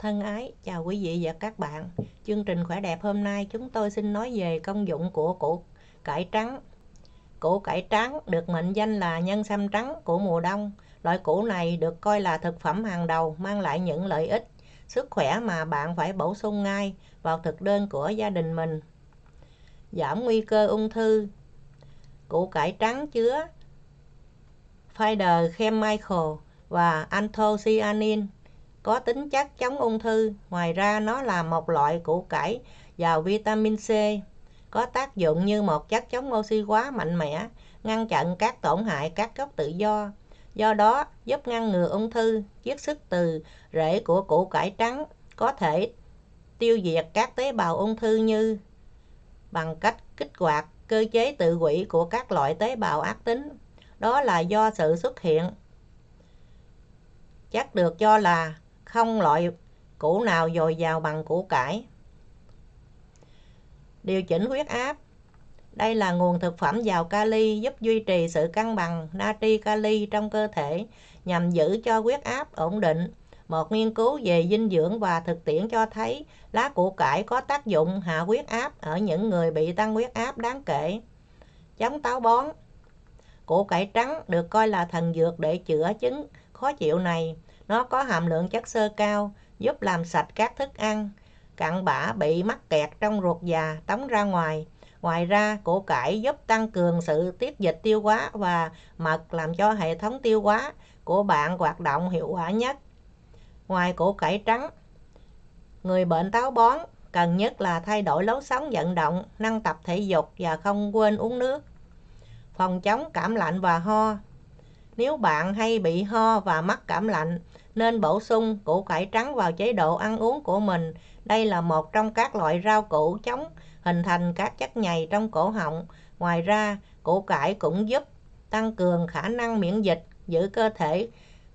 Thân ái, chào quý vị và các bạn. Chương trình khỏe đẹp hôm nay chúng tôi xin nói về công dụng của củ cải trắng. Củ cải trắng được mệnh danh là nhân sâm trắng của mùa đông. Loại củ này được coi là thực phẩm hàng đầu, mang lại những lợi ích, sức khỏe mà bạn phải bổ sung ngay vào thực đơn của gia đình mình. Giảm nguy cơ ung thư Củ cải trắng chứa Pfizer Chemical và anthocyanin có tính chất chống ung thư. Ngoài ra nó là một loại củ cải giàu vitamin C, có tác dụng như một chất chống oxy hóa mạnh mẽ, ngăn chặn các tổn hại các gốc tự do. Do đó, giúp ngăn ngừa ung thư, chiết xuất từ rễ của củ cải trắng có thể tiêu diệt các tế bào ung thư như bằng cách kích hoạt cơ chế tự hủy của các loại tế bào ác tính. Đó là do sự xuất hiện chất được cho là không loại củ nào dồi dào bằng củ cải. Điều chỉnh huyết áp Đây là nguồn thực phẩm giàu kali giúp duy trì sự cân bằng natri kali trong cơ thể nhằm giữ cho huyết áp ổn định. Một nghiên cứu về dinh dưỡng và thực tiễn cho thấy lá củ cải có tác dụng hạ huyết áp ở những người bị tăng huyết áp đáng kể. Chống táo bón Củ cải trắng được coi là thần dược để chữa chứng khó chịu này. Nó có hàm lượng chất xơ cao, giúp làm sạch các thức ăn, cặn bã bị mắc kẹt trong ruột già tống ra ngoài. Ngoài ra, củ cải giúp tăng cường sự tiết dịch tiêu hóa và mật làm cho hệ thống tiêu hóa của bạn hoạt động hiệu quả nhất. Ngoài củ cải trắng, người bệnh táo bón cần nhất là thay đổi lối sống vận động, năng tập thể dục và không quên uống nước. Phòng chống cảm lạnh và ho nếu bạn hay bị ho và mắc cảm lạnh, nên bổ sung củ cải trắng vào chế độ ăn uống của mình. Đây là một trong các loại rau củ chống hình thành các chất nhầy trong cổ họng. Ngoài ra, củ cải cũng giúp tăng cường khả năng miễn dịch, giữ cơ thể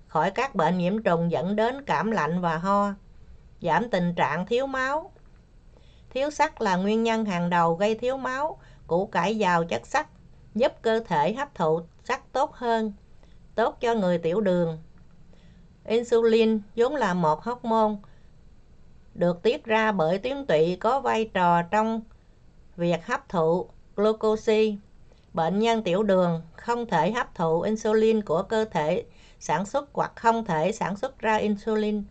khỏi các bệnh nhiễm trùng dẫn đến cảm lạnh và ho. Giảm tình trạng thiếu máu. Thiếu sắt là nguyên nhân hàng đầu gây thiếu máu. Củ cải giàu chất sắt giúp cơ thể hấp thụ sắt tốt hơn tốt cho người tiểu đường. Insulin vốn là một hormone được tiết ra bởi tuyến tụy có vai trò trong việc hấp thụ glucose. Bệnh nhân tiểu đường không thể hấp thụ insulin của cơ thể sản xuất hoặc không thể sản xuất ra insulin.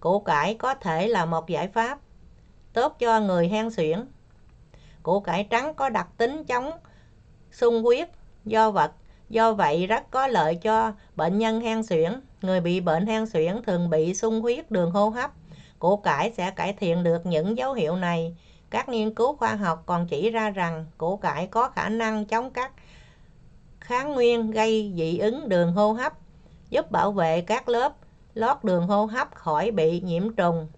Củ cải có thể là một giải pháp tốt cho người hen suyễn. Củ cải trắng có đặc tính chống sung huyết do vật Do vậy rất có lợi cho bệnh nhân hen suyễn. Người bị bệnh hen suyễn thường bị sung huyết đường hô hấp. Củ cải sẽ cải thiện được những dấu hiệu này. Các nghiên cứu khoa học còn chỉ ra rằng củ cải có khả năng chống các kháng nguyên gây dị ứng đường hô hấp, giúp bảo vệ các lớp lót đường hô hấp khỏi bị nhiễm trùng,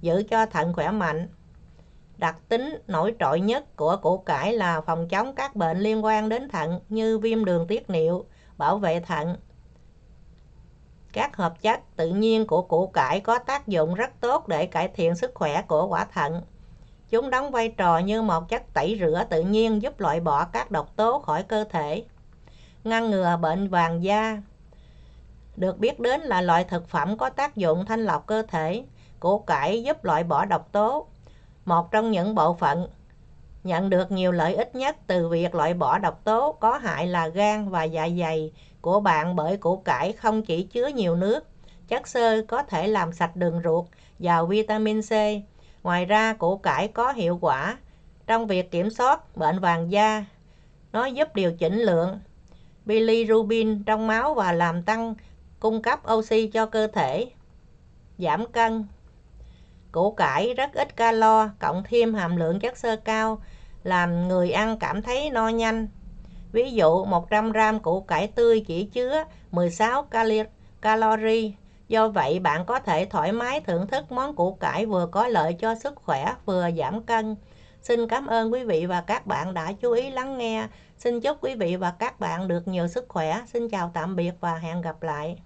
giữ cho thận khỏe mạnh. Đặc tính nổi trội nhất của củ cải là phòng chống các bệnh liên quan đến thận như viêm đường tiết niệu, bảo vệ thận. Các hợp chất tự nhiên của củ cải có tác dụng rất tốt để cải thiện sức khỏe của quả thận. Chúng đóng vai trò như một chất tẩy rửa tự nhiên giúp loại bỏ các độc tố khỏi cơ thể, ngăn ngừa bệnh vàng da. Được biết đến là loại thực phẩm có tác dụng thanh lọc cơ thể, củ cải giúp loại bỏ độc tố, một trong những bộ phận nhận được nhiều lợi ích nhất từ việc loại bỏ độc tố có hại là gan và dạ dày của bạn bởi củ cải không chỉ chứa nhiều nước, chất xơ có thể làm sạch đường ruột, và vitamin C. Ngoài ra, củ cải có hiệu quả trong việc kiểm soát bệnh vàng da. Nó giúp điều chỉnh lượng bilirubin trong máu và làm tăng cung cấp oxy cho cơ thể, giảm cân, Củ cải rất ít calo, cộng thêm hàm lượng chất xơ cao, làm người ăn cảm thấy no nhanh. Ví dụ, 100 gram củ cải tươi chỉ chứa 16 cali calorie. Do vậy, bạn có thể thoải mái thưởng thức món củ cải vừa có lợi cho sức khỏe, vừa giảm cân. Xin cảm ơn quý vị và các bạn đã chú ý lắng nghe. Xin chúc quý vị và các bạn được nhiều sức khỏe. Xin chào tạm biệt và hẹn gặp lại.